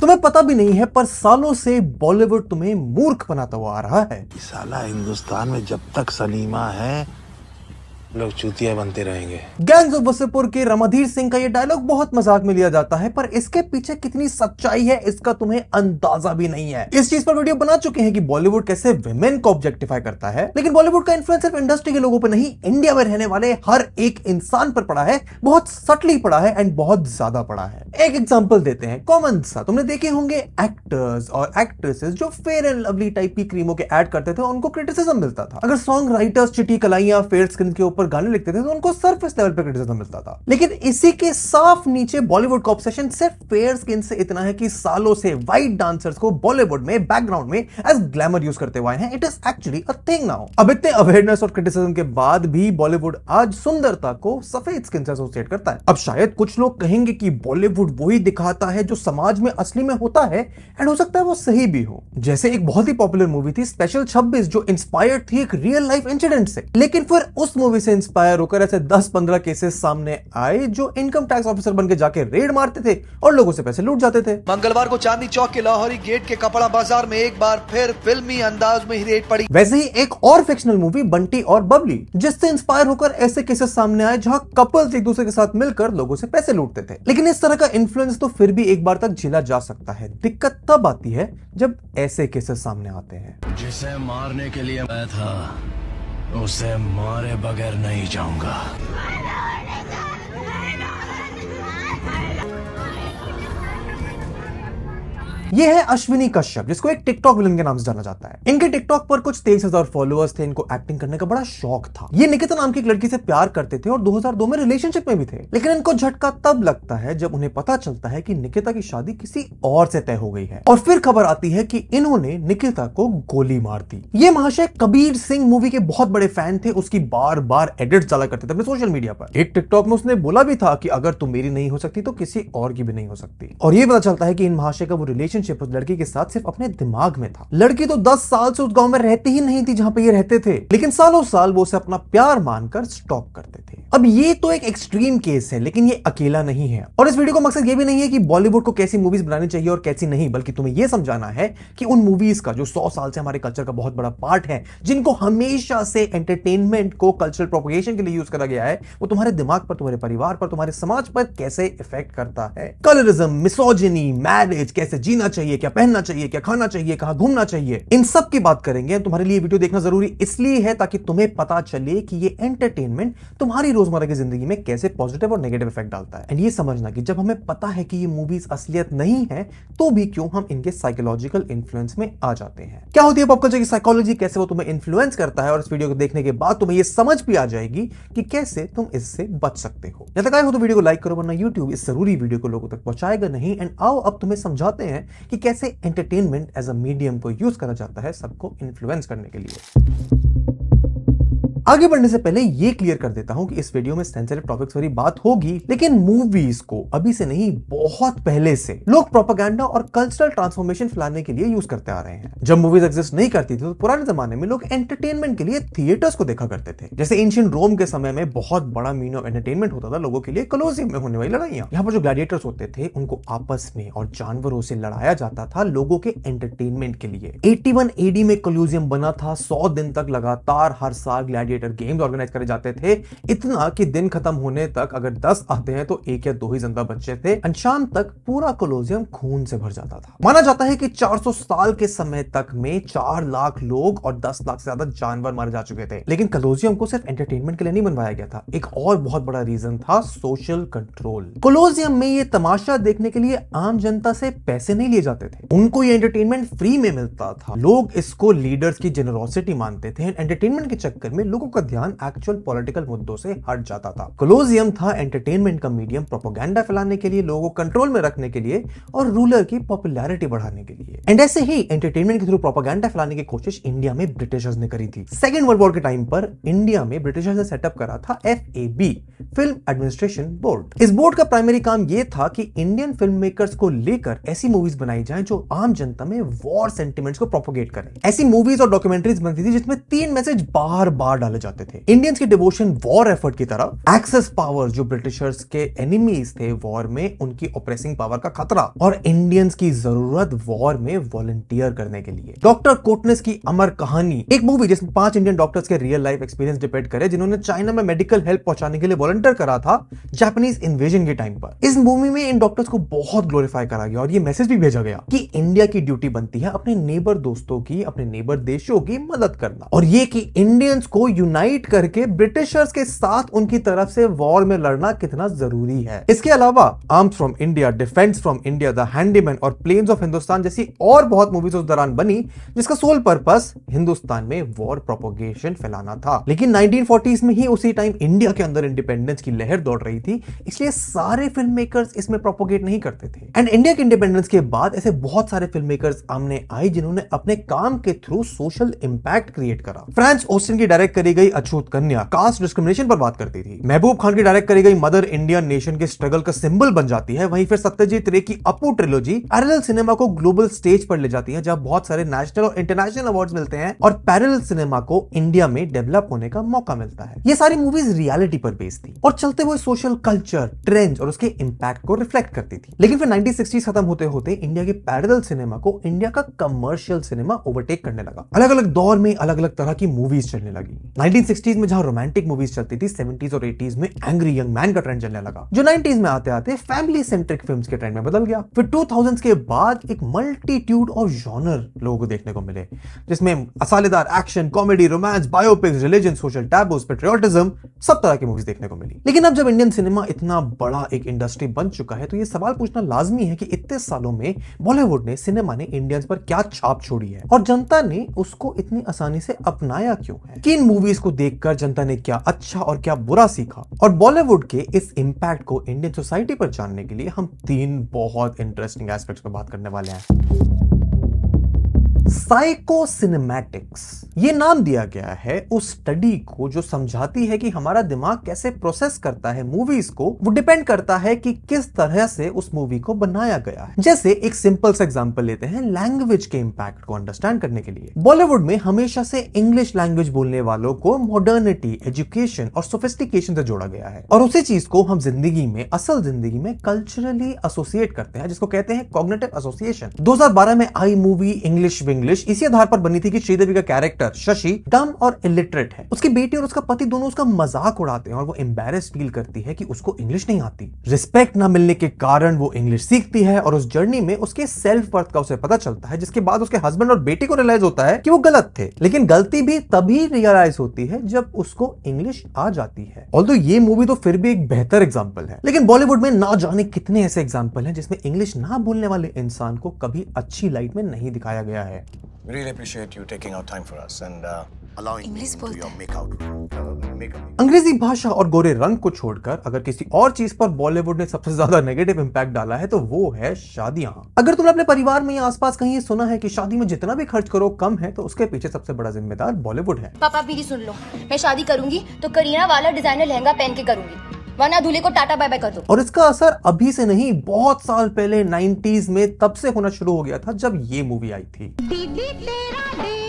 तुम्हें पता भी नहीं है पर सालों से बॉलीवुड तुम्हें मूर्ख बनाता हुआ आ रहा है साला हिंदुस्तान में जब तक सलीमा है लोग चूतिया बनते रहेंगे गैंग्स ऑफ बसेपुर के रमाधीर सिंह का ये डायलॉग बहुत मजाक में लिया जाता है पर इसके पीछे कितनी सच्चाई है इसका तुम्हें अंदाजा भी नहीं है इस चीज पर वीडियो बना चुके हैं कि बॉलीवुड कैसे वेमेन को ऑब्जेक्टिफाई करता है लेकिन बॉलीवुड का इन्फ्लुएंस सिर्फ इंडस्ट्री के लोगों पर नहीं इंडिया में रहने वाले हर एक इंसान पर पड़ा है बहुत सटली पड़ा है एंड बहुत ज्यादा पड़ा है एक एग्जाम्पल देते हैं कॉमन सा तुमने देखे होंगे एक्टर्स और एक्ट्रेसेस जो फेयर एंड लवली टाइप की क्रीमों के एड करते थे उनको क्रिटिसिज्म मिलता था अगर सॉन्ग राइटर्स चिटी कलाइया फेयर स्किन के ऊपर ऊपर गाने लिखते थे तो उनको सर्फेस लेवल पर क्रिटिसिज्म मिलता था लेकिन इसी के साफ नीचे बॉलीवुड का ऑब्सेशन सिर्फ फेयर स्किन से इतना है कि सालों से व्हाइट डांसर्स को बॉलीवुड में बैकग्राउंड में एज ग्लैमर यूज करते हुए हैं it is actually a thing now अब इतने अवेयरनेस और क्रिटिसिज्म के बाद भी बॉलीवुड आज सुंदरता को सफेद स्किन से एसोसिएट करता है अब शायद कुछ लोग कहेंगे कि बॉलीवुड वही दिखाता है जो समाज में असली में होता है एंड हो सकता है वो सही भी हो जैसे एक बहुत ही पॉपुलर मूवी थी स्पेशल 26 जो इंस्पायर्ड थी एक रियल लाइफ इंसिडेंट से लेकिन फिर उस मूवी से से इंस्पायर होकर ऐसे 10-15 केसेस सामने आए जो इनकम टैक्स ऑफिसर बनकर जाके रेड मारते थे और लोगों से पैसे लूट जाते थे मंगलवार को चांदनी चौक के लाहौरी गेट के कपड़ा बाजार में एक बार फिर फिल्मी अंदाज में ही रेड पड़ी वैसे ही एक और फिक्शनल मूवी बंटी और बबली जिससे इंस्पायर होकर ऐसे केसेस सामने आए जहाँ कपल्स एक दूसरे के साथ मिलकर लोगों से पैसे लूटते थे लेकिन इस तरह का इन्फ्लुएंस तो फिर भी एक बार तक झेला जा सकता है दिक्कत तब आती है जब ऐसे केसेस सामने आते हैं जिसे मारने के लिए मैं था उसे मारे बगैर नहीं जाऊंगा ये है अश्विनी कश्यप जिसको एक टिकटॉक विलन के नाम से जाना जाता है इनके टिकटॉक पर कुछ तेईस हजार फॉलोअर्स थे इनको एक्टिंग करने का बड़ा शौक था ये निकिता नाम की एक लड़की से प्यार करते थे और 2002 में रिलेशनशिप में भी थे लेकिन इनको झटका तब लगता है जब उन्हें पता चलता है कि निकिता की शादी किसी और से तय हो गई है और फिर खबर आती है कि इन्होंने निकिता को गोली मार दी ये महाशय कबीर सिंह मूवी के बहुत बड़े फैन थे उसकी बार बार एडिट चला करते थे अपने सोशल मीडिया पर एक टिकटॉक में उसने बोला भी था कि अगर तुम मेरी नहीं हो सकती तो किसी और की भी नहीं हो सकती और ये पता चलता है कि इन महाशय का वो रिलेशन रिलेशनशिप उस लड़की के साथ सिर्फ अपने दिमाग में था लड़की तो दस साल से उस गाँव में रहती ही नहीं थी जहाँ पे ये रहते थे लेकिन सालों साल वो उसे अपना प्यार मानकर स्टॉक करते थे अब ये तो एक एक्सट्रीम केस है लेकिन ये अकेला नहीं है और इस वीडियो का मकसद ये भी नहीं है कि बॉलीवुड को कैसी मूवीज बनानी चाहिए और कैसी नहीं बल्कि तुम्हें यह समझाना है कि उन मूवीज का जो सौ साल से हमारे कल्चर का बहुत बड़ा पार्ट है जिनको हमेशा से एंटरटेनमेंट को कल्चरल प्रोपोगेशन के लिए यूज करा गया है वो तुम्हारे दिमाग पर तुम्हारे परिवार पर तुम्हारे समाज पर कैसे इफेक्ट करता है कलरिज्म मिसोजिनी मैरिज कैसे जीना चाहिए क्या पहनना चाहिए क्या खाना चाहिए कहा घूमना चाहिए इन सब की बात करेंगे तुम्हारे लिए वीडियो देखना जरूरी इसलिए है ताकि तुम्हें पता चले कि ये एंटरटेनमेंट तुम्हारी रोजमर्रा की जिंदगी में कैसे पॉजिटिव और नेगेटिव इफेक्ट डालता है एंड ये समझना कि जब हमें पता है कि ये मूवीज असलियत नहीं है तो भी क्यों हम इनके साइकोलॉजिकल इन्फ्लुएंस में आ जाते हैं क्या होती है पॉप कल्चर की साइकोलॉजी कैसे वो तुम्हें इन्फ्लुएंस करता है और इस वीडियो को देखने के बाद तुम्हें ये समझ भी आ जाएगी कि कैसे तुम इससे बच सकते हो या तक आए हो तो वीडियो को लाइक करो वरना यूट्यूब इस जरूरी वीडियो को लोगों तक पहुंचाएगा नहीं एंड आओ अब तुम्हें समझाते हैं कि कैसे एंटरटेनमेंट एज अ मीडियम को यूज़ करा जाता है सबको इन्फ्लुएंस करने के लिए आगे बढ़ने से पहले ये क्लियर कर देता हूँ कि इस वीडियो में सेंसिटिव टॉपिक्स वाली बात होगी लेकिन मूवीज को अभी से नहीं बहुत पहले से लोग प्रोपागैंडा और कल्चरल ट्रांसफॉर्मेशन फैलाने के लिए यूज करते आ रहे हैं जब मूवीज एग्जिस्ट नहीं करती थी तो पुराने जमाने में लोग एंटरटेनमेंट के लिए थिएटर्स को देखा करते थे जैसे एंशियन रोम के समय में बहुत बड़ा मीन ऑफ एंटरटेनमेंट होता था लोगों के लिए कलोजियम में होने वाली लड़ाइया यहाँ पर जो ग्लैडिएटर्स होते थे उनको आपस में और जानवरों से लड़ाया जाता था लोगों के एंटरटेनमेंट के लिए वन एडी में कलोजियम बना था सौ दिन तक लगातार हर साल ग्लैडिएटर ग्रेटर गेम्स ऑर्गेनाइज करे जाते थे इतना कि दिन खत्म होने तक अगर दस आते हैं तो एक या दो ही जिंदा बच्चे थे एंड शाम तक पूरा कोलोजियम खून से भर जाता था माना जाता है कि 400 साल के समय तक में चार लाख लोग और दस लाख से ज्यादा जानवर मारे जा चुके थे लेकिन कोलोजियम को सिर्फ एंटरटेनमेंट के लिए नहीं बनवाया गया था एक और बहुत बड़ा रीजन था सोशल कंट्रोल कोलोजियम में ये तमाशा देखने के लिए आम जनता से पैसे नहीं लिए जाते थे उनको ये एंटरटेनमेंट फ्री में मिलता था लोग इसको लीडर्स की जेनरोसिटी मानते थे एंटरटेनमेंट के चक्कर में लोगों लोगों का ध्यान एक्चुअल पॉलिटिकल मुद्दों से हट जाता था कोलोजियम था एंटरटेनमेंट का मीडियम प्रोपोगंडा फैलाने के लिए लोगों को कंट्रोल में रखने के लिए और रूलर की पॉपुलैरिटी बढ़ाने के लिए एंड ऐसे ही एंटरटेनमेंट के थ्रू प्रोपोगंडा फैलाने की कोशिश इंडिया में ब्रिटिशर्स ने करी थी सेकेंड वर्ल्ड वॉर के टाइम पर इंडिया में ब्रिटिशर्स ने सेटअप करा था एफ फिल्म एडमिनिस्ट्रेशन बोर्ड इस बोर्ड का प्राइमरी काम यह था कि इंडियन फिल्म मेकर्स को लेकर ऐसी मूवीज बनाई जाए जो आम जनता में वॉर सेंटिमेंट्स को प्रोपोगेट करें ऐसी मूवीज और डॉक्यूमेंट्रीज बनती थी जिसमें तीन मैसेज बार बार डाले जाते थे इंडियंस की डिवोशन वॉर एफर्ट की तरह एक्सेस पावर जो ब्रिटिशर्स के एनिमीज थे वॉर में उनकी ऑपरेसिंग पावर का खतरा और इंडियंस की जरूरत वॉर में वॉलंटियर करने के लिए डॉक्टर कोटनेस की अमर कहानी एक मूवी जिसमें पांच इंडियन डॉक्टर्स के रियल लाइफ एक्सपीरियंस डिपेंड करे जिन्होंने चाइना में मेडिकल हेल्प पहुंचाने के लिए वॉलंटियर करा था जापानीज इन्वेजन के टाइम पर इस मूवी में इन डॉक्टर्स को बहुत ग्लोरीफाई करा गया और ये मैसेज भी भेजा गया कि इंडिया की ड्यूटी बनती है अपने नेबर दोस्तों की अपने नेबर देशों की मदद करना और ये कि इंडियंस को यूनाइट करके ब्रिटिशर्स के साथ उनकी तरफ से वॉर में लड़ना कितना जरूरी है इसके अलावा arms from India defence from India the handyman और प्लेन्स ऑफ हिंदुस्तान जैसी और बहुत मूवीज उस दौरान बनी जिसका सोल पर्पस हिंदुस्तान में वॉर प्रोपोगेशन फैलाना था लेकिन नाइनटीन में ही उसी टाइम इंडिया के अंदर इंडिपेंडेंस की लहर दौड़ रही थी इसलिए सारे फिल्म मेकर्स इसमें प्रोपोगेट नहीं करते थे एंड इंडिया के इंडिपेंडेंस के बाद ऐसे बहुत सारे फिल्म मेकर्स सामने आए जिन्होंने अपने काम के थ्रू सोशल इंपैक्ट क्रिएट करा फ्रांस ओस्टिन की डायरेक्ट करी करी गई अछूत कन्या कास्ट डिस्क्रिमिनेशन पर बात करती थी महबूब खान की डायरेक्ट करी गई मदर इंडियन नेशन के स्ट्रगल का सिंबल बन जाती है वहीं फिर सत्यजीत रे की अपू ट्रिलोजी पैरल सिनेमा को ग्लोबल स्टेज पर ले जाती है जहां बहुत सारे नेशनल और इंटरनेशनल अवार्ड मिलते हैं और पैरल सिनेमा को इंडिया में डेवलप होने का मौका मिलता है ये सारी मूवीज रियलिटी पर बेस्ड थी और चलते हुए सोशल कल्चर ट्रेंड और उसके इम्पैक्ट को रिफ्लेक्ट करती थी लेकिन फिर नाइनटीन खत्म होते होते इंडिया के पैरल सिनेमा को इंडिया का कमर्शियल सिनेमा ओवरटेक करने लगा अलग अलग दौर में अलग अलग तरह की मूवीज चलने लगी 1960s में जहां रोमांटिक मूवीज चलती थी 70s और 80s में एंग्री यंग मैन का ट्रेंड चलने लगा जो 90s में आते आते फैमिली सेंट्रिक फिल्म्स के ट्रेंड में बदल गया फिर 2000s के बाद एक मल्टीट्यूड ऑफ जॉनर लोगों को देखने को मिले जिसमें असालेदार action comedy romance biopics religion social taboos patriotism सब तरह की मूवीज देखने को मिली लेकिन अब जब इंडियन सिनेमा इतना बड़ा एक इंडस्ट्री बन चुका है तो ये सवाल पूछना लाजमी है कि इतने सालों में बॉलीवुड ने सिनेमा ने इंडियंस पर क्या छाप छोड़ी है और जनता ने उसको इतनी आसानी से अपनाया क्यों है कि इन मूवी मूवीज को देखकर जनता ने क्या अच्छा और क्या बुरा सीखा और बॉलीवुड के इस इम्पैक्ट को इंडियन सोसाइटी पर जानने के लिए हम तीन बहुत इंटरेस्टिंग एस्पेक्ट्स पर बात करने वाले हैं साइको सिनेमैटिक्स ये नाम दिया गया है उस स्टडी को जो समझाती है कि हमारा दिमाग कैसे प्रोसेस करता है मूवीज को वो डिपेंड करता है कि किस तरह से उस मूवी को बनाया गया है जैसे एक सिंपल सा एग्जांपल लेते हैं लैंग्वेज के इम्पैक्ट को अंडरस्टैंड करने के लिए बॉलीवुड में हमेशा से इंग्लिश लैंग्वेज बोलने वालों को मॉडर्निटी एजुकेशन और सोफिस्टिकेशन से जोड़ा गया है और उसी चीज को हम जिंदगी में असल जिंदगी में कल्चरली एसोसिएट करते हैं जिसको कहते हैं कॉग्नेटिव एसोसिएशन दो में आई मूवी इंग्लिश इंग्लिश इसी आधार पर बनी थी कि श्रीदेवी का कैरेक्टर शशि डम और इलिटरेट है उसकी बेटी और उसका पति दोनों उसका मजाक उड़ाते हैं और वो एम्बेस फील करती है कि उसको इंग्लिश नहीं आती रिस्पेक्ट न मिलने के कारण वो इंग्लिश सीखती है और उस जर्नी में उसके सेल्फ वर्थ का उसे पता चलता है जिसके बाद उसके हस्बैंड और बेटी को रियलाइज होता है कि वो गलत थे लेकिन गलती भी तभी रियलाइज होती है जब उसको इंग्लिश आ जाती है ऑल ये मूवी तो फिर भी एक बेहतर एग्जाम्पल है लेकिन बॉलीवुड में ना जाने कितने ऐसे एग्जाम्पल है जिसमें इंग्लिश ना बोलने वाले इंसान को कभी अच्छी लाइट में नहीं दिखाया गया है Hey, uh, uh, अंग्रेजी भाषा और गोरे रंग को छोड़कर अगर किसी और चीज पर बॉलीवुड ने सबसे ज्यादा नेगेटिव इम्पैक्ट डाला है तो वो है शादियां अगर तुमने अपने परिवार में या आसपास कहीं ये सुना है कि शादी में जितना भी खर्च करो कम है तो उसके पीछे सबसे बड़ा जिम्मेदार बॉलीवुड है पापा मेरी सुन लो मैं शादी करूंगी तो करीना वाला डिजाइनर लहंगा पहन के करूंगी वरना धूली को टाटा बाय बाय कर दो और इसका असर अभी से नहीं बहुत साल पहले 90s में तब से होना शुरू हो गया था जब ये मूवी आई थी दीदी तेरा दे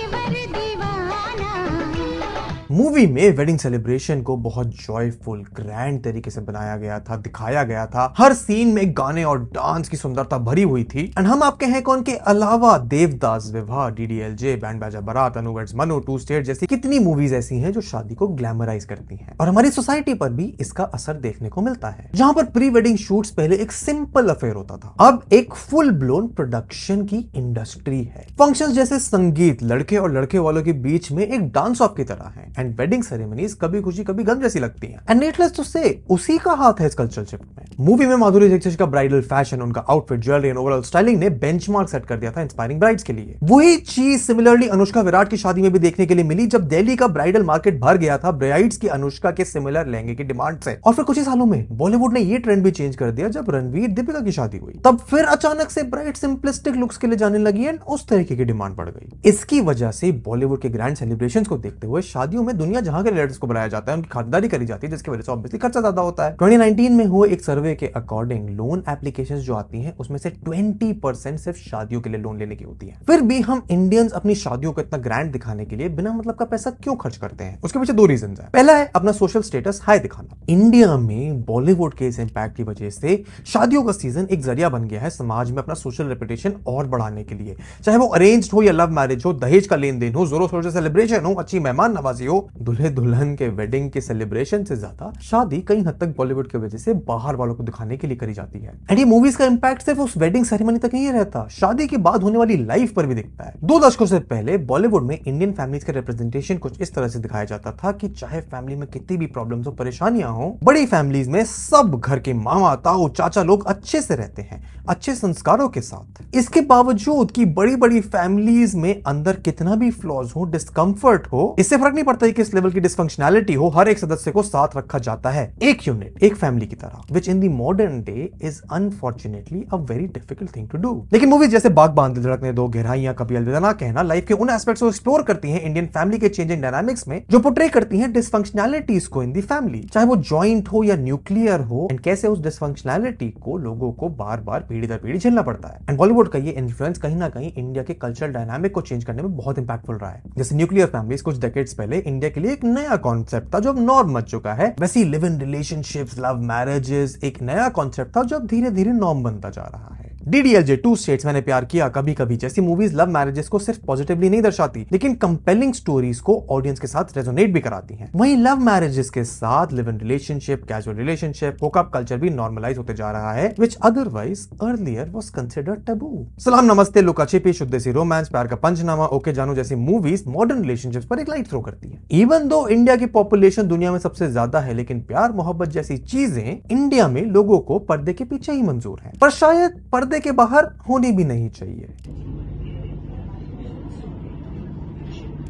मूवी में वेडिंग सेलिब्रेशन को बहुत जॉयफुल ग्रैंड तरीके से बनाया गया था दिखाया गया था हर सीन में गाने और डांस की सुंदरता भरी हुई थी एंड हम आपके हैं कौन के अलावा देवदास विवाह डीडीएलजे बैंड बाजा बरात अनुवर्स मनो टू स्टेट जैसी कितनी मूवीज ऐसी हैं जो शादी को ग्लैमराइज करती हैं और हमारी सोसाइटी पर भी इसका असर देखने को मिलता है जहां पर प्री वेडिंग शूट पहले एक सिंपल अफेयर होता था अब एक फुल ब्लोन प्रोडक्शन की इंडस्ट्री है फंक्शन जैसे संगीत लड़के और लड़के वालों के बीच में एक डांस ऑफ की तरह है एंड वेडिंग सेरेमनीज कभी खुशी कभी गम जैसी लगती हैं एंड नेटलेस तो से उसी का हाथ है इस कल्चर शिफ्ट में मूवी में माधुरी दीक्षित का ब्राइडल फैशन उनका outfit jewellery and overall styling ने बेंचमार्क सेट कर दिया था इंस्पायरिंग ब्राइड्स के लिए वही चीज सिमिलरली अनुष्का विराट की शादी में भी देखने के लिए मिली जब दिल्ली का ब्राइडल मार्केट भर गया था ब्राइड्स की अनुष्का के सिमिलर लहंगे की डिमांड से और फिर कुछ ही सालों में बॉलीवुड ने ये ट्रेंड भी चेंज कर दिया जब रणवीर दीपिका की शादी हुई तब फिर अचानक से ब्राइड सिंपलिस्टिक लुक्स के लिए जाने लगी एंड उस तरीके की डिमांड बढ़ गई इसकी वजह से बॉलीवुड के ग्रैंड सेलिब्रेशन को देखते हुए शादियों में में दुनिया जहां के रिलेटिव को बुलाया जाता है उनकी खातिरदारी करी जाती है जिसकी वजह से ऑब्वियसली खर्चा ज्यादा होता है ट्वेंटी में हुए एक सर्वे के अकॉर्डिंग लोन एप्लीकेशन जो आती है उसमें से ट्वेंटी सिर्फ शादियों के लिए लोन लेने की होती है फिर भी हम इंडियंस अपनी शादियों को इतना ग्रैंड दिखाने के लिए बिना मतलब का पैसा क्यों खर्च करते हैं उसके पीछे दो रीजन है पहला है अपना सोशल स्टेटस हाई दिखाना इंडिया में बॉलीवुड के इस इम्पैक्ट की वजह से शादियों का सीजन एक जरिया बन गया है समाज में अपना सोशल रेपुटेशन और बढ़ाने के लिए चाहे वो अरेंज हो या लव मैरिज हो दहेज का लेन देन हो जोरों शोर से सेलिब्रेशन हो अच्छी मेहमान नवाजी हो दुल्हे दुल्हन के वेडिंग के सेलिब्रेशन से ज्यादा शादी कई हद तक बॉलीवुड की वजह से बाहर वालों को दिखाने के लिए करी जाती है एंड ये मूवीज का इम्पैक्ट सिर्फ उस वेडिंग सेरेमनी तक नहीं रहता शादी के बाद होने वाली लाइफ पर भी दिखता है दो दशकों से पहले बॉलीवुड में इंडियन फैमिलीज का रिप्रेजेंटेशन कुछ इस तरह से दिखाया जाता था कि चाहे फैमिली में कितनी भी प्रॉब्लम हो परेशानियां हो बड़ी फैमिलीज में सब घर के मामा ताऊ चाचा लोग अच्छे से रहते हैं अच्छे संस्कारों के साथ इसके बावजूद कि बड़ी बड़ी फैमिलीज में अंदर कितना भी फ्लॉज हो डिस्कम्फर्ट हो इससे फर्क नहीं पड़ता से किस लेवल की डिस्फंक्शनैलिटी हो हर एक सदस्य को साथ रखा जाता है एक यूनिट एक फैमिली की तरह which in the modern day is unfortunately a very difficult thing to do लेकिन मूवीज जैसे बाग बांध धड़कने दो गहराइया कभी अलविदा ना कहना लाइफ के उन एस्पेक्ट्स को एक्सप्लोर करती है इंडियन फैमिली के चेंजिंग डायनामिक्स में जो पोट्रे करती है डिस्फंक्शनैलिटीज को इन दी फैमिली चाहे वो ज्वाइंट हो या न्यूक्लियर हो एंड कैसे उस डिस्फंक्शनैलिटी को लोगों को बार बार पीढ़ी दर पीढ़ी झेलना पड़ता है एंड बॉलीवुड का ये इन्फ्लुएंस कहीं ना कहीं इंडिया के कल्चरल डायनामिक को चेंज करने में बहुत इंपैक्टफुल रहा है जैसे न्यूक्लियर फैमिली कुछ डेकेट्स पहले इंडिया इंडिया के लिए एक नया कॉन्सेप्ट था जो अब नॉर्म बन चुका है वैसे ही live in relationships love marriages एक नया कॉन्सेप्ट था जो अब धीरे धीरे नॉर्म बनता जा रहा है डीडीएलजे टू स्टेट्स मैंने प्यार किया कभी कभी जैसी मूवीज लव मैरिजेस को सिर्फ पॉजिटिवली नहीं दर्शाती लेकिन कंपेलिंग स्टोरीज को ऑडियंस के साथ रेजोनेट भी कराती हैं वहीं लव मैरिजेस के साथ live in relationship casual relationship hookup culture भी नॉर्मलाइज होते जा रहा है which otherwise earlier was considered taboo Salaam Namaste लुका छिपी शुद्ध सी रोमांस प्यार का पंचनामा ओके जानो जैसी मूवीज मॉडर्न रिलेशनशिप पर एक लाइट थ्रो करती है इवन दो इंडिया की पॉपुलेशन दुनिया में सबसे ज्यादा है लेकिन प्यार मोहब्बत जैसी चीजें इंडिया में लोगों को पर्दे के पीछे ही मंजूर है पर शायद पर्दे पर्दे के बाहर होनी भी नहीं चाहिए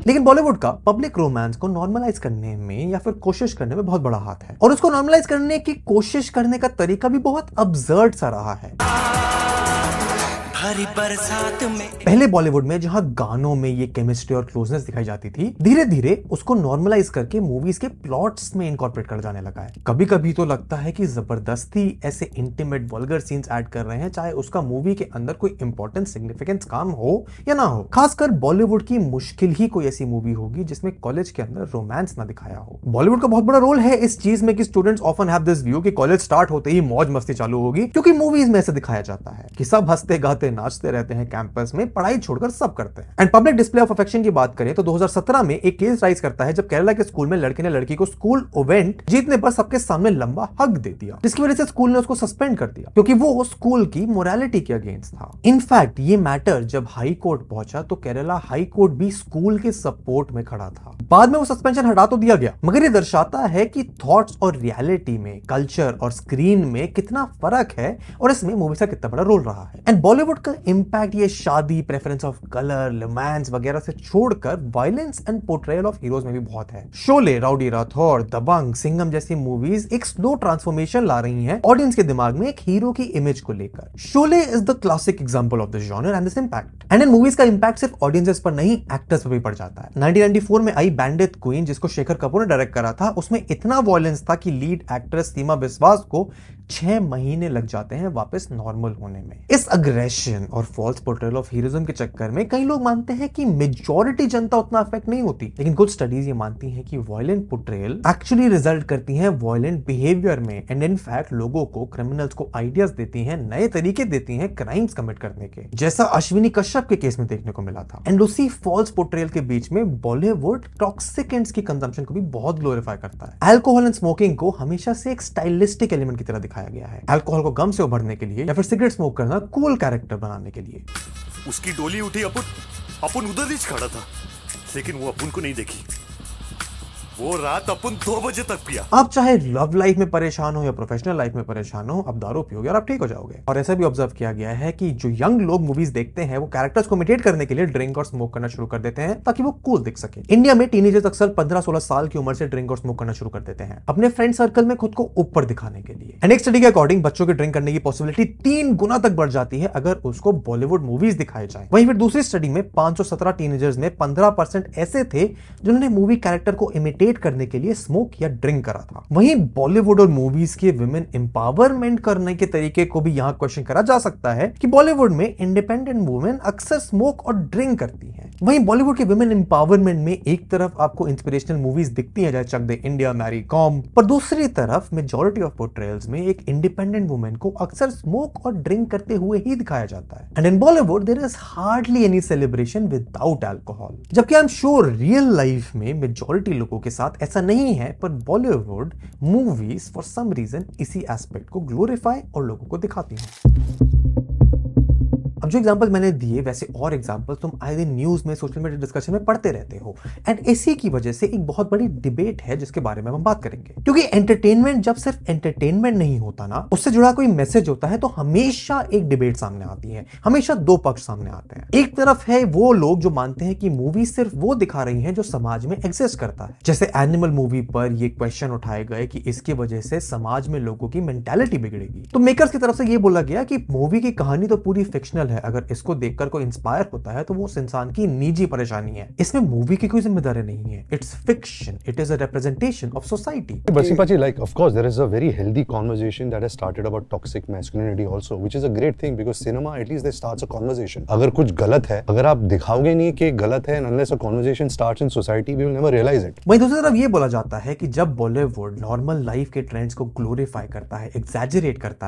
लेकिन बॉलीवुड का पब्लिक रोमांस को नॉर्मलाइज करने में या फिर कोशिश करने में बहुत बड़ा हाथ है और उसको नॉर्मलाइज करने की कोशिश करने का तरीका भी बहुत अब्जर्ड सा रहा है बरसात में पहले बॉलीवुड में जहाँ गानों में ये केमिस्ट्री और क्लोजनेस दिखाई जाती थी धीरे धीरे उसको नॉर्मलाइज करके मूवीज के प्लॉट्स में इनकॉर्पोरेट कर जाने लगा है कभी कभी तो लगता है कि जबरदस्ती ऐसे इंटीमेट वर्गर सीन्स ऐड कर रहे हैं चाहे उसका मूवी के अंदर कोई इंपॉर्टेंट सिग्निफिकेंस काम हो या ना हो खासकर बॉलीवुड की मुश्किल ही कोई ऐसी मूवी होगी जिसमें कॉलेज के अंदर रोमांस ना दिखाया हो बॉलीवुड का बहुत बड़ा रोल है इस चीज में कि students often have this view कि कॉलेज स्टार्ट होते ही मौज मस्ती चालू होगी क्योंकि मूवीज में ऐसे दिखाया जाता है कि सब हंसते गाते नाचते रहते हैं कैंपस में पढ़ाई छोड़कर सब करते हैं and public display of affection की बात करें तो 2017 में एक केस राइज करता है जब केरला के स्कूल में लड़के ने लड़की को स्कूल इवेंट जीतने पर सबके सामने लंबा हक दे दिया जिसकी वजह से स्कूल ने उसको सस्पेंड कर दिया क्योंकि वो स्कूल की मोरालिटी के अगेंस्ट था इनफैक्ट ये मैटर जब हाई कोर्ट पहुंचा तो केरला हाई कोर्ट भी स्कूल के सपोर्ट में खड़ा था बाद में वो सस्पेंशन हटा तो दिया गया मगर ये दर्शाता है कि थॉट्स और रियलिटी में कल्चर और स्क्रीन में कितना फर्क है और इसमें मूवी का कितना बड़ा रोल रहा है एंड बॉलीवुड का इम्पैक्ट ये शादी प्रेफरेंस ऑफ कलर रोमांस वगैरह से छोड़कर violence and portrayal of heroes में भी बहुत है शोले राउडी राठौर दबंग सिंगम जैसी मूवीज एक स्लो ट्रांसफॉर्मेशन ला रही हैं ऑडियंस के दिमाग में एक हीरो की इमेज को लेकर Sholay is the classic example of this genre and this impact and in movies का इम्पैक्ट सिर्फ ऑडियंसेस पर नहीं एक्टर्स पर भी पड़ जाता है 1994 में आई बैंडेड क्वीन जिसको शेखर कपूर ने डायरेक्ट करा था उसमें इतना वॉयलेंस था कि लीड एक्ट्रेस सीमा बिस्वास को छह महीने लग जाते हैं वापस नॉर्मल होने में इस अग्रेशन और फॉल्स पोर्ट्रेल ऑफ हीरोइज्म के चक्कर में कई लोग मानते हैं कि मेजोरिटी जनता उतना अफेक्ट नहीं होती लेकिन कुछ स्टडीज ये मानती हैं कि वॉयलेंट पोर्ट्रेल एक्चुअली रिजल्ट करती हैं वॉयलेंट बिहेवियर में एंड इन फैक्ट लोगों को क्रिमिनल्स को आइडियाज देती है नए तरीके देती है क्राइम्स कमिट करने के जैसा अश्विनी कश्यप के केस में देखने को मिला था एंड उसी फॉल्स पोर्ट्रेल के बीच में बॉलीवुड टॉक्सिकेंट्स की कंजम्पशन को भी बहुत ग्लोरीफाई करता है एल्कोहल एंड स्मोकिंग को हमेशा से एक स्टाइलिस्टिक एलिमेंट की तरह दिखाया गया है अल्कोहल को गम से उभरने के लिए या फिर सिगरेट स्मोक करना कूल कैरेक्टर बनाने के लिए उसकी डोली उठी अपुन अपुन उधर ही खड़ा था लेकिन वो अपुन को नहीं देखी वो रात अपन दो बजे तक पिया आप चाहे लव लाइफ में परेशान हो या प्रोफेशनल लाइफ में परेशान हो आप दारू पियोगे और आप ठीक हो जाओगे और ऐसा भी ऑब्जर्व किया गया है कि जो यंग लोग मूवीज देखते हैं वो कैरेक्टर्स को इमिटेट करने के लिए ड्रिंक और स्मोक करना शुरू कर देते हैं ताकि वो कूल दिख सके इंडिया में टीनेजर्स अक्सर पंद्रह सोलह साल की उम्र से ड्रिंक और स्मोक करना शुरू कर देते हैं अपने फ्रेंड सर्कल में खुद को ऊपर दिखाने के लिए नेक्स्ट स्टडी के अकॉर्डिंग बच्चों के ड्रिंक करने की पॉसिबिलिटी तीन गुना तक बढ़ जाती है अगर उसको बॉलीवुड मूवीज दिखाई जाए वहीं फिर दूसरी स्टडी में पांच 517 टीनेजर्स में 15 परसेंट ऐसे थे जिन्होंने मूवी कैरेक्टर को इमिटेट मोटिवेट करने के लिए स्मोक या ड्रिंक करा था वहीं बॉलीवुड और मूवीज के विमेन एम्पावरमेंट करने के तरीके को भी यहाँ क्वेश्चन करा जा सकता है कि बॉलीवुड में इंडिपेंडेंट वुमेन अक्सर स्मोक और ड्रिंक करती हैं वहीं बॉलीवुड के विमेन एम्पावरमेंट में एक तरफ आपको इंस्पिरेशनल मूवीज दिखती है जैसे चक दे इंडिया मैरी कॉम पर दूसरी तरफ मेजोरिटी ऑफ पोर्ट्रेल्स में एक इंडिपेंडेंट वुमेन को अक्सर स्मोक और ड्रिंक करते हुए ही दिखाया जाता है and in Bollywood there is hardly any celebration without alcohol जबकि I am sure real life में मेजोरिटी लोगों के साथ ऐसा नहीं है पर Bollywood movies for some reason इसी एस्पेक्ट को ग्लोरीफाई और लोगों को दिखाती हैं अब जो एग्जाम्पल मैंने दिए वैसे और एग्जाम्पल तुम आए दिन न्यूज़ में सोशल मीडिया डिस्कशन में पढ़ते रहते हो एंड इसी की वजह से एक बहुत बड़ी डिबेट है जिसके बारे में हम बात करेंगे क्योंकि एंटरटेनमेंट जब सिर्फ एंटरटेनमेंट नहीं होता ना उससे जुड़ा कोई मैसेज होता है तो हमेशा एक डिबेट सामने आती है हमेशा दो पक्ष सामने आते हैं एक तरफ है वो लोग जो मानते हैं कि मूवी सिर्फ वो दिखा रही है जो समाज में एग्जिस्ट करता है जैसे एनिमल मूवी पर ये क्वेश्चन उठाए गए कि इसकी वजह से समाज में लोगों की मेंटेलिटी बिगड़ेगी तो मेकर्स की तरफ से ये बोला गया कि मूवी की कहानी तो पूरी फिक्शनल है अगर इसको देखकर कोई इंस्पायर होता है तो वो उस इंसान की निजी परेशानी है इसमें मूवी की कोई जिम्मेदारी नहीं है it's fiction it is a of society जब बॉलीवुड को ग्लोरीफाई करता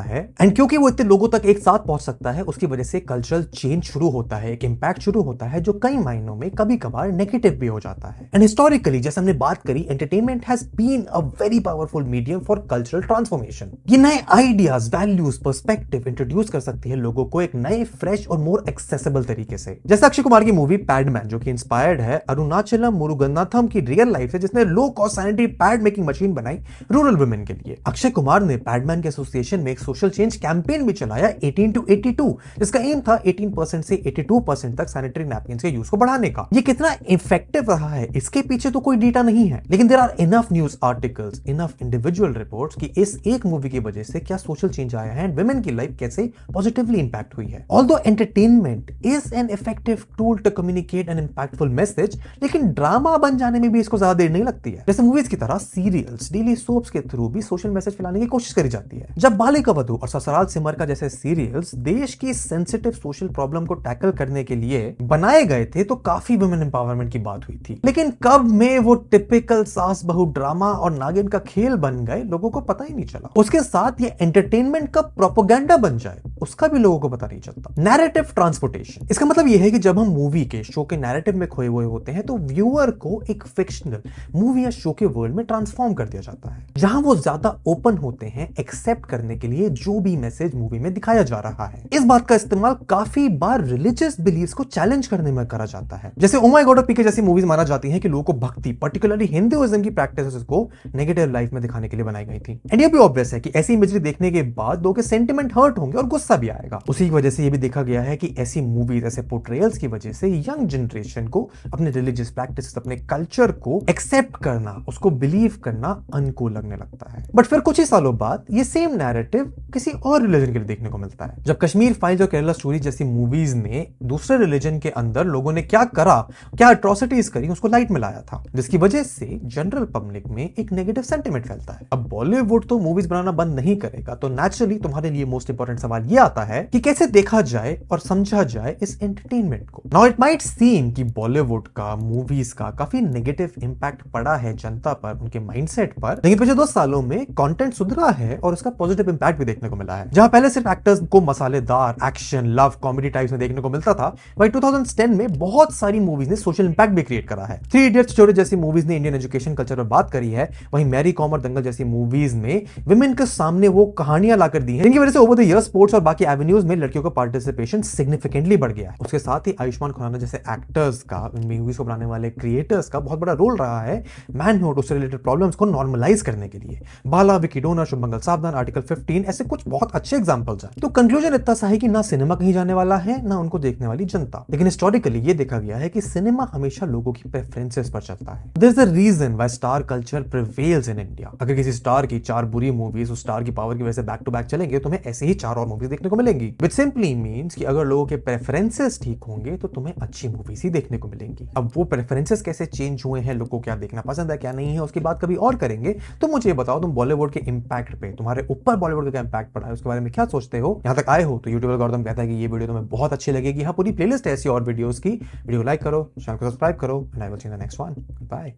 है उसकी वजह से कल्चरल चेंज शुरू होता है एक इम्पैक्ट शुरू होता है जो कई मायनों में कभी कभार नेगेटिव भी हो जाता है एंड हिस्टोरिकली जैसे हमने बात करी entertainment has been a very powerful medium for cultural transformation ये नए आइडियाज वैल्यूज परस्पेक्टिव इंट्रोड्यूस कर सकती है लोगों को एक नए फ्रेश और मोर एक्सेसिबल तरीके से जैसे अक्षय कुमार की मूवी पैडमैन जो कि इंस्पायर्ड है अरुणाचलम मुरुगन्नाथम की रियल लाइफ से जिसने low cost sanitary pad making machine बनाई रूरल वुमेन के लिए अक्षय कुमार ने पैडमैन के एसोसिएशन में एक सोशल चेंज कैंपेन भी चलाया 18 टू 82 जिसका एम था 18% से 82% तक सैनिटरी नैपकिन के यूज को बढ़ाने का ये कितना इफेक्टिव रहा है इसके पीछे तो कोई डेटा नहीं है लेकिन there are enough news articles enough individual report की इस एक मूवी की वजह से क्या सोशल चेंज आया है एंड वुमेन की लाइफ कैसे पॉजिटिवली इंपैक्ट हुई है although entertainment is an effective tool to communicate an impactful message लेकिन ड्रामा बन जाने में भी इसको ज्यादा देर नहीं लगती है जैसे मूवीज की तरह सीरियल्स डेली सोप्स के थ्रू भी सोशल मैसेज फैलाने की कोशिश करी जाती है जब बालिका वधु और ससुराल सिमर का जैसे सीरियल्स देश की सेंसिटिव पॉजिटिव सोशल प्रॉब्लम को टैकल करने के लिए बनाए गए थे तो काफी वुमेन एम्पावरमेंट की बात हुई थी लेकिन कब में वो टिपिकल सास बहु ड्रामा और नागिन का खेल बन गए लोगों को पता ही नहीं चला उसके साथ ये एंटरटेनमेंट का प्रोपोगेंडा बन जाए उसका भी लोगों को पता नहीं चलता नैरेटिव ट्रांसपोर्टेशन इसका मतलब यह है कि जब हम मूवी के शो के नैरेटिव में खोए हुए होते हैं तो व्यूअर को एक फिक्शनल मूवी या शो के वर्ल्ड में ट्रांसफॉर्म कर दिया जाता है जहां वो ज्यादा ओपन होते हैं एक्सेप्ट करने के लिए जो भी मैसेज मूवी में दिखाया जा रहा है इस बात का इस्तेमाल काफी बार रिलीजियस बिलीव को चैलेंज करने में करा जाता है जैसे ओमाई गॉड ऑफ पीके जैसी मूवीज माना जाती है कि लोगों को भक्ति पर्टिकुलरली हिंदुइज्म की प्रैक्टिस को नेगेटिव लाइफ में दिखाने के लिए बनाई गई थी एंड यह भी ऑब्वियस है कि ऐसी इमेजरी देखने के बाद लोगों के सेंटिमेंट हर्ट होंगे और गुस्सा गुस्सा भी आएगा उसी की वजह से ये भी देखा गया है कि ऐसी मूवीज ऐसे पोर्ट्रेल्स की वजह से यंग जनरेशन को अपने रिलीजियस प्रैक्टिस अपने कल्चर को एक्सेप्ट करना उसको बिलीव करना अनकूल लगने लगता है बट फिर कुछ ही सालों बाद ये सेम नैरेटिव किसी और रिलीजन के लिए देखने को मिलता है जब कश्मीर फाइल्स और केरला स्टोरी जैसी मूवीज ने दूसरे रिलीजन के अंदर लोगों ने क्या करा क्या अट्रोसिटीज करी उसको लाइट में लाया था जिसकी वजह से जनरल पब्लिक में एक नेगेटिव सेंटिमेंट फैलता है अब बॉलीवुड तो मूवीज बनाना बंद नहीं करेगा तो नेचुरली तुम्हारे लिए मोस्ट इंपॉर्टेंट सवाल यह मजा आता है कि कैसे देखा जाए और समझा जाए इस एंटरटेनमेंट को नाउ इट माइट सीम कि बॉलीवुड का मूवीज का काफी नेगेटिव इम्पैक्ट पड़ा है जनता पर उनके माइंडसेट पर लेकिन पिछले दो सालों में कंटेंट सुधरा है और उसका पॉजिटिव इम्पैक्ट भी देखने को मिला है जहां पहले सिर्फ एक्टर्स को मसालेदार एक्शन लव कॉमेडी टाइप्स में देखने को मिलता था वही टू में बहुत सारी मूवीज ने सोशल इम्पैक्ट भी क्रिएट करा है थ्री इडियट स्टोरी जैसी मूवीज ने इंडियन एजुकेशन कल्चर पर बात करी है वहीं मैरी कॉमर दंगल जैसी मूवीज ने विमेन के सामने वो कहानियां लाकर दी है जिनकी वजह से ओवर द ईयर स्पोर्ट्स और बाकी एवेन्यूज में लड़कियों का पार्टिसिपेशन सिग्निफिकेंटली बढ़ गया है उसके साथ ही आयुष्मान खुराना जैसे एक्टर्स का मूवीज को बनाने वाले क्रिएटर्स का बहुत बड़ा रोल रहा है मैन मैनहुड उससे रिलेटेड प्रॉब्लम्स को नॉर्मलाइज करने के लिए बाला विकी डोना शुभ मंगल सावधान आर्टिकल फिफ्टीन ऐसे कुछ बहुत अच्छे एग्जाम्पल्स हैं तो कंक्लूजन इतना सा है कि ना सिनेमा कहीं जाने वाला है ना उनको देखने वाली जनता लेकिन हिस्टोरिकली ये देखा गया है कि सिनेमा हमेशा लोगों की प्रेफरेंसेस पर चलता है this a reason why star culture prevails in India अगर किसी स्टार की चार बुरी मूवीज उस स्टार की पावर की वजह से बैक टू बैक चलेंगे तो तुम्हें ऐसे ही चार और मूवीज देखने को मिलेंगी विच सिंपली मीन्स कि अगर लोगों के प्रेफरेंसेस ठीक होंगे तो तुम्हें अच्छी मूवीज ही देखने को मिलेंगी अब वो प्रेफरेंसेस कैसे चेंज हुए हैं लोगों को क्या देखना पसंद है क्या नहीं है उसकी बात कभी और करेंगे तो मुझे ये बताओ तुम बॉलीवुड के इम्पैक्ट पे तुम्हारे ऊपर बॉलीवुड का क्या इम्पैक्ट पड़ा है उसके बारे में क्या सोचते हो यहाँ तक आए हो तो यूट्यूब गौरतम कहता है कि ये वीडियो तुम्हें बहुत अच्छी लगेगी हाँ पूरी प्लेलिस्ट ऐसी और वीडियोज की वीडियो लाइक करो चैनल को सब्सक्राइब करो and I will see the next one bye